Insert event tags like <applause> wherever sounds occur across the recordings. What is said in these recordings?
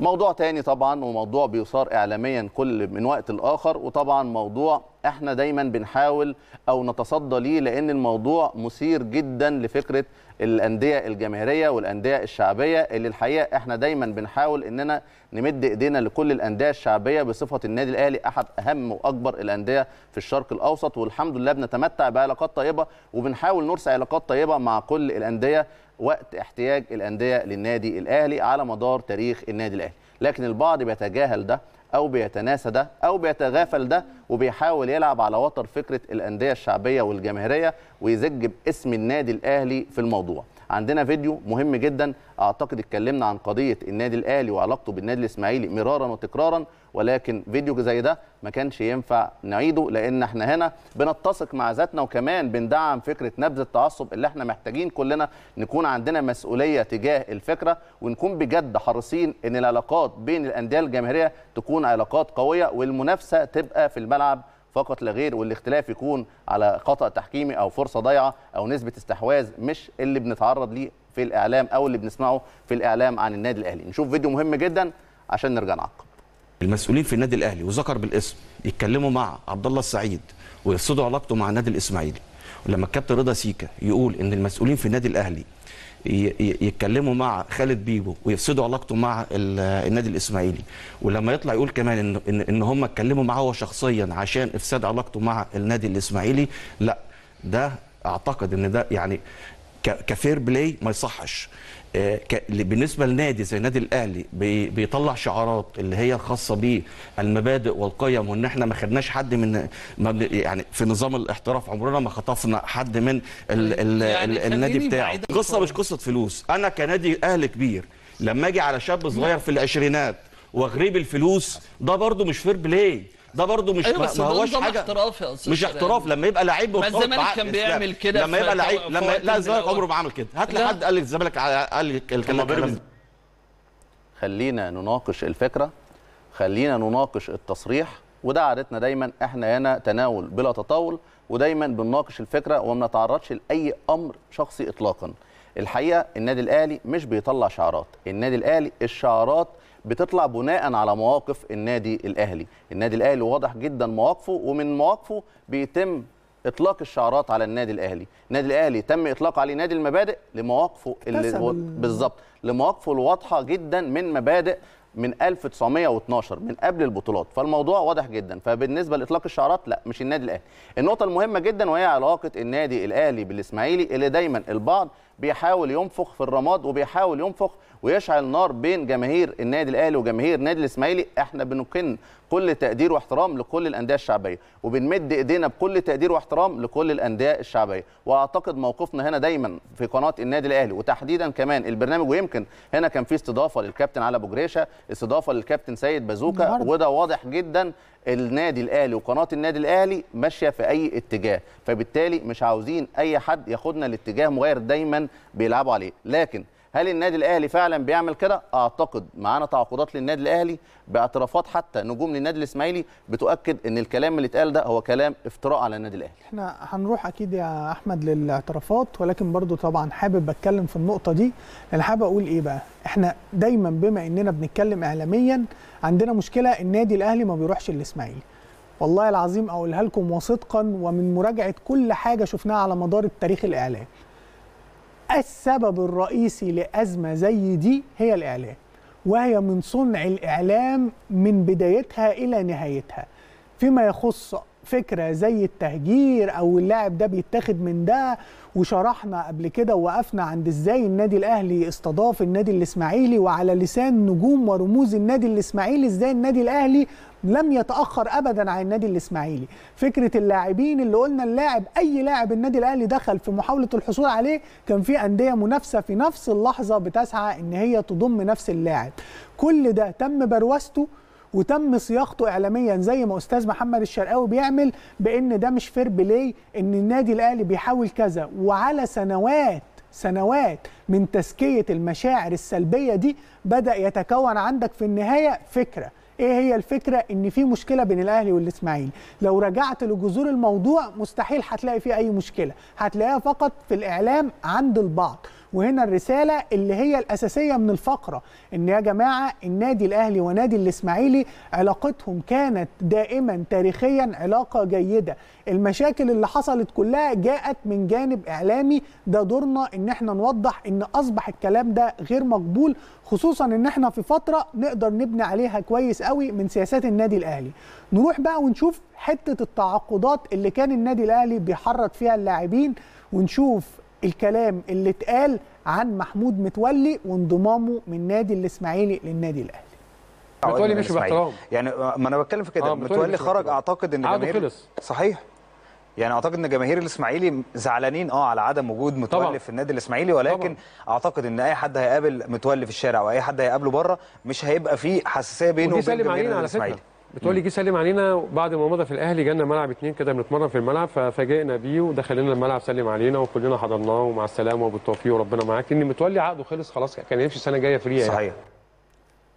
موضوع تاني طبعا وموضوع بيثار اعلاميا كل من وقت لاخر وطبعا موضوع احنا دايما بنحاول او نتصدى ليه لان الموضوع مثير جدا لفكره الانديه الجماهيريه والانديه الشعبيه اللي الحقيقه احنا دايما بنحاول اننا نمد ايدينا لكل الانديه الشعبيه بصفه النادي الاهلي احد اهم واكبر الانديه في الشرق الاوسط والحمد لله بنتمتع بعلاقات طيبه وبنحاول نرسى علاقات طيبه مع كل الانديه وقت احتياج الانديه للنادي الاهلي على مدار تاريخ النادي الاهلي لكن البعض بيتجاهل ده او بيتناسى ده او بيتغافل ده وبيحاول يلعب على وتر فكره الانديه الشعبيه والجماهيريه ويزج باسم النادي الاهلي في الموضوع عندنا فيديو مهم جدا اعتقد اتكلمنا عن قضيه النادي الاهلي وعلاقته بالنادي الاسماعيلي مرارا وتكرارا ولكن فيديو زي ده ما كانش ينفع نعيده لان احنا هنا بنتسق مع ذاتنا وكمان بندعم فكره نبذ التعصب اللي احنا محتاجين كلنا نكون عندنا مسؤوليه تجاه الفكره ونكون بجد حريصين ان العلاقات بين الانديه الجماهيريه تكون علاقات قويه والمنافسه تبقى في الملعب فقط لا غير والاختلاف يكون على خطا تحكيمي او فرصه ضايعه او نسبه استحواذ مش اللي بنتعرض ليه في الاعلام او اللي بنسمعه في الاعلام عن النادي الاهلي نشوف فيديو مهم جدا عشان نرجع نعقب المسؤولين في النادي الاهلي وذكر بالاسم يتكلموا مع عبد الله السعيد ويفسدوا علاقته مع النادي الاسماعيلي ولما الكابتن رضا سيكا يقول ان المسؤولين في النادي الاهلي يتكلموا مع خالد بيبو ويفسدوا علاقته مع النادي الاسماعيلي ولما يطلع يقول كمان ان ان, هم اتكلموا معاه هو شخصيا عشان افساد علاقته مع النادي الاسماعيلي لا ده اعتقد ان ده يعني كفير بلاي ما يصحش آه، بالنسبه لنادي زي نادي الاهلي بيطلع شعارات اللي هي الخاصه بيه المبادئ والقيم وان احنا ما خدناش حد من يعني في نظام الاحتراف عمرنا ما خطفنا حد من الـ طيب، الـ يعني النادي بتاعه قصه مش قصه فلوس انا كنادي اهلي كبير لما اجي على شاب صغير في العشرينات واغريب الفلوس ده برضو مش فير بلاي ده برضه مش أيوة ما هوش حاجه احتراف يا مش احتراف لما يبقى لعيب ما الزمالك كان بيعمل كده لما يبقى لعيب لما لا الزمالك عمره ما عمل كده هات لي حد قال الزمالك قال الكلام خلينا نناقش الفكره خلينا نناقش التصريح وده عادتنا دايما احنا هنا تناول بلا تطاول ودايما بنناقش الفكره وما نتعرضش لاي امر شخصي اطلاقا الحقيقه النادي الاهلي مش بيطلع شعارات النادي الاهلي الشعارات بتطلع بناء على مواقف النادي الاهلي النادي الاهلي واضح جدا مواقفه ومن مواقفه بيتم اطلاق الشعارات على النادي الاهلي النادي الاهلي تم اطلاق عليه نادي المبادئ لمواقفه اللي بالظبط لمواقفه الواضحه جدا من مبادئ من 1912 من قبل البطولات فالموضوع واضح جدا فبالنسبه لاطلاق الشعارات لا مش النادي الاهلي النقطه المهمه جدا وهي علاقه النادي الاهلي بالاسماعيلي اللي دايما البعض بيحاول ينفخ في الرماد وبيحاول ينفخ ويشعل نار بين جماهير النادي الاهلي وجماهير نادي الاسماعيلي احنا بنكن بكل تقدير واحترام لكل الانديه الشعبيه وبنمد ايدينا بكل تقدير واحترام لكل الانديه الشعبيه واعتقد موقفنا هنا دايما في قناه النادي الاهلي وتحديدا كمان البرنامج ويمكن هنا كان في استضافه للكابتن علي ابو جريشه استضافه للكابتن سيد بازوكا وده واضح جدا النادي الاهلي وقناه النادي الاهلي ماشيه في اي اتجاه فبالتالي مش عاوزين اي حد ياخدنا لاتجاه مغاير دايما بيلعبوا عليه لكن هل النادي الاهلي فعلا بيعمل كده اعتقد معانا تعاقدات للنادي الاهلي باعترافات حتى نجوم للنادي الاسماعيلي بتؤكد ان الكلام اللي اتقال ده هو كلام افتراء على النادي الاهلي احنا هنروح اكيد يا احمد للاعترافات ولكن برضو طبعا حابب اتكلم في النقطه دي انا حابب اقول ايه بقى احنا دايما بما اننا بنتكلم اعلاميا عندنا مشكله النادي الاهلي ما بيروحش الاسماعيلي والله العظيم اقولها لكم وصدقا ومن مراجعه كل حاجه شفناها على مدار التاريخ الاعلامي السبب الرئيسي لأزمة زي دي هي الإعلام وهي من صنع الإعلام من بدايتها إلى نهايتها فيما يخص فكره زي التهجير او اللاعب ده بيتاخد من ده وشرحنا قبل كده ووقفنا عند ازاي النادي الاهلي استضاف النادي الاسماعيلي وعلى لسان نجوم ورموز النادي الاسماعيلي ازاي النادي الاهلي لم يتاخر ابدا عن النادي الاسماعيلي فكره اللاعبين اللي قلنا اللاعب اي لاعب النادي الاهلي دخل في محاوله الحصول عليه كان في انديه منافسه في نفس اللحظه بتسعى ان هي تضم نفس اللاعب كل ده تم بروسته وتم صياغته اعلاميا زي ما استاذ محمد الشرقاوي بيعمل بان ده مش فير بلاي ان النادي الاهلي بيحاول كذا وعلى سنوات سنوات من تزكيه المشاعر السلبيه دي بدا يتكون عندك في النهايه فكره ايه هي الفكره ان في مشكله بين الاهلي والاسماعيلي لو رجعت لجذور الموضوع مستحيل هتلاقي فيه اي مشكله هتلاقيها فقط في الاعلام عند البعض وهنا الرساله اللي هي الاساسيه من الفقره ان يا جماعه النادي الاهلي ونادي الاسماعيلي علاقتهم كانت دائما تاريخيا علاقه جيده المشاكل اللي حصلت كلها جاءت من جانب اعلامي ده دورنا ان احنا نوضح ان اصبح الكلام ده غير مقبول خصوصا ان احنا في فتره نقدر نبني عليها كويس قوي من سياسات النادي الاهلي نروح بقى ونشوف حته التعاقدات اللي كان النادي الاهلي بيحرض فيها اللاعبين ونشوف الكلام اللي اتقال عن محمود متولي وانضمامه من نادي الاسماعيلي للنادي الاهلي متولي مش باحترام يعني ما انا بتكلم في كده آه متولي خرج اعتقد ان جماهير صحيح يعني اعتقد ان جماهير الاسماعيلي زعلانين اه على عدم وجود متولي طبعا. في النادي الاسماعيلي ولكن طبعا. اعتقد ان اي حد هيقابل متولي في الشارع واي حد هيقابله بره مش هيبقى فيه حساسيه بينه وبين جماهير الاسماعيلي بتقولي جه سلم علينا بعد ما مضى في الاهلي جالنا ملعب اتنين كده بنتمرن في الملعب ففاجئنا بيه ودخل لنا الملعب سلم علينا وكلنا حضرناه ومع السلامه وبالتوفيق وربنا معاك لان متولي عقده خلص خلاص كان يمشي السنه الجايه فري يعني. صحيح يعني.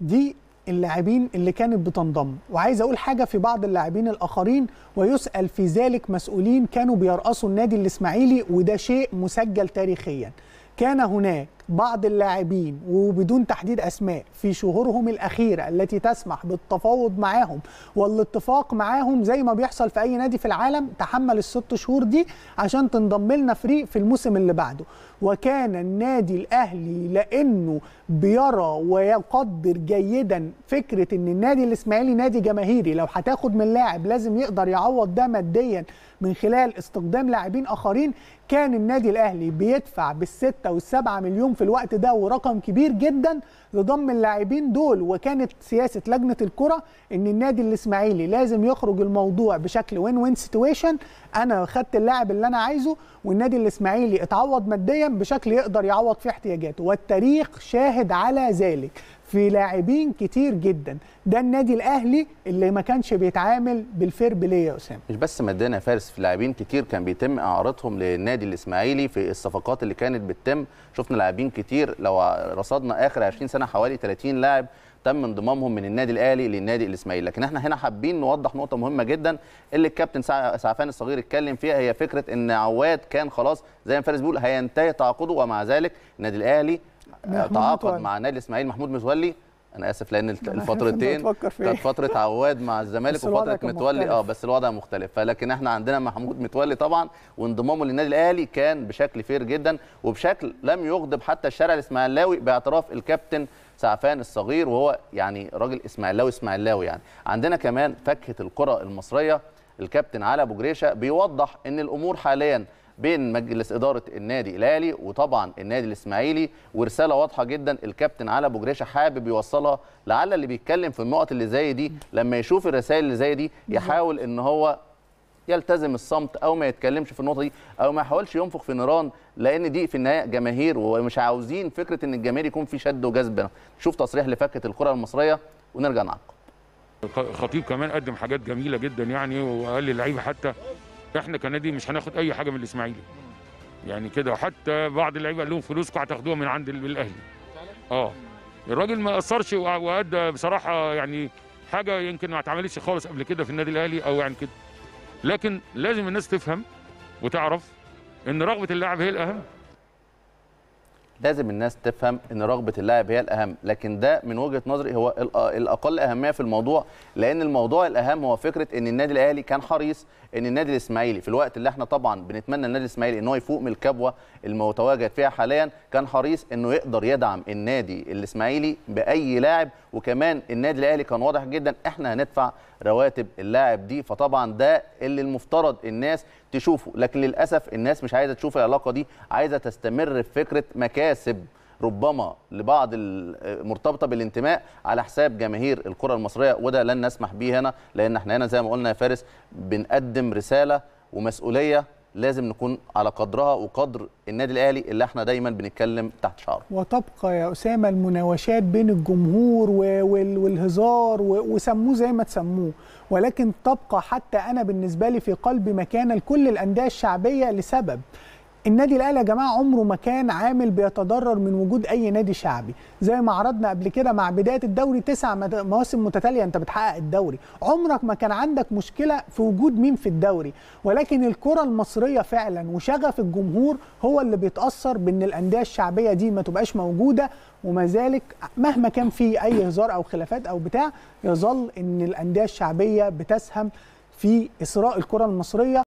دي اللاعبين اللي كانت بتنضم وعايز اقول حاجه في بعض اللاعبين الاخرين ويسال في ذلك مسؤولين كانوا بيرأسوا النادي الاسماعيلي وده شيء مسجل تاريخيا كان هناك بعض اللاعبين وبدون تحديد اسماء في شهورهم الاخيره التي تسمح بالتفاوض معاهم والاتفاق معاهم زي ما بيحصل في اي نادي في العالم تحمل الست شهور دي عشان تنضم لنا فريق في الموسم اللي بعده وكان النادي الاهلي لانه بيرى ويقدر جيدا فكره ان النادي الاسماعيلي نادي جماهيري لو هتاخد من لاعب لازم يقدر يعوض ده ماديا من خلال استقدام لاعبين اخرين كان النادي الاهلي بيدفع بالستة والسبعة مليون في الوقت ده ورقم كبير جدا لضم اللاعبين دول وكانت سياسه لجنه الكره ان النادي الاسماعيلي لازم يخرج الموضوع بشكل وين وين سيتويشن انا خدت اللاعب اللي انا عايزه والنادي الاسماعيلي اتعوض ماديا بشكل يقدر يعوض فيه احتياجاته والتاريخ شاهد على ذلك في لاعبين كتير جدا ده النادي الاهلي اللي ما كانش بيتعامل بالفير بلاي يا اسامه مش بس مدينا فارس في لاعبين كتير كان بيتم اعارتهم للنادي الاسماعيلي في الصفقات اللي كانت بتتم شفنا لاعبين كتير لو رصدنا اخر 20 سنه حوالي 30 لاعب تم انضمامهم من النادي الاهلي للنادي الاسماعيلي لكن احنا هنا حابين نوضح نقطه مهمه جدا اللي الكابتن سعفان الصغير اتكلم فيها هي فكره ان عواد كان خلاص زي ما فارس بيقول هينتهي تعاقده ومع ذلك النادي الاهلي آه، تعاقد مع النادي الاسماعيلي محمود متولي انا اسف لان <laughs> الفترتين <laughs> كانت فتره عواد مع الزمالك وفتره متولي اه بس الوضع مختلف فلكن احنا عندنا محمود متولي طبعا وانضمامه للنادي الاهلي كان بشكل فير جدا وبشكل لم يغضب حتى الشارع الاسماعيلاوي باعتراف الكابتن سعفان الصغير وهو يعني راجل اسماعيلاوي اسماعيلاوي يعني عندنا كمان فكه الكره المصريه الكابتن علي ابو جريشه بيوضح ان الامور حاليا بين مجلس اداره النادي الاهلي وطبعا النادي الاسماعيلي ورساله واضحه جدا الكابتن علي ابو جريشه حابب يوصلها لعل اللي بيتكلم في النقط اللي زي دي لما يشوف الرسائل اللي زي دي يحاول ان هو يلتزم الصمت او ما يتكلمش في النقطه دي او ما يحاولش ينفخ في نيران لان دي في النهايه جماهير ومش عاوزين فكره ان الجماهير يكون في شد وجذب نشوف تصريح لفكه الكره المصريه ونرجع نعقب الخطيب كمان قدم حاجات جميله جدا يعني وقال للعيبه حتى احنا كنادي مش هناخد اي حاجه من الاسماعيلي يعني كده وحتى بعض اللعيبه قال لهم فلوسكم هتاخدوها من عند الاهلي اه الراجل ما اثرش وادى بصراحه يعني حاجه يمكن ما اتعملتش خالص قبل كده في النادي الاهلي او يعني كده لكن لازم الناس تفهم وتعرف ان رغبه اللاعب هي الاهم لازم الناس تفهم ان رغبه اللاعب هي الاهم لكن ده من وجهه نظري هو الاقل اهميه في الموضوع لان الموضوع الاهم هو فكره ان النادي الاهلي كان حريص ان النادي الاسماعيلي في الوقت اللي احنا طبعا بنتمنى النادي الاسماعيلي ان هو يفوق من الكبوه المتواجد فيها حاليا كان حريص انه يقدر يدعم النادي الاسماعيلي باي لاعب وكمان النادي الاهلي كان واضح جدا احنا هندفع رواتب اللاعب دي فطبعا ده اللي المفترض الناس تشوفه لكن للاسف الناس مش عايزه تشوف العلاقه دي عايزه تستمر في فكره مكاسب ربما لبعض مرتبطه بالانتماء على حساب جماهير الكره المصريه وده لن نسمح به هنا لان احنا هنا زي ما قلنا يا فارس بنقدم رساله ومسؤوليه لازم نكون على قدرها وقدر النادي الاهلي اللي احنا دايما بنتكلم تحت شعره وتبقى يا اسامه المناوشات بين الجمهور والهزار وسموه زي ما تسموه ولكن تبقى حتى انا بالنسبه لي في قلب مكانه لكل الانديه الشعبيه لسبب النادي الاهلي يا جماعه عمره ما كان عامل بيتضرر من وجود اي نادي شعبي زي ما عرضنا قبل كده مع بدايه الدوري تسع مواسم متتاليه انت بتحقق الدوري عمرك ما كان عندك مشكله في وجود مين في الدوري ولكن الكره المصريه فعلا وشغف الجمهور هو اللي بيتاثر بان الانديه الشعبيه دي ما تبقاش موجوده وما ذلك مهما كان في اي هزار او خلافات او بتاع يظل ان الانديه الشعبيه بتسهم في اثراء الكره المصريه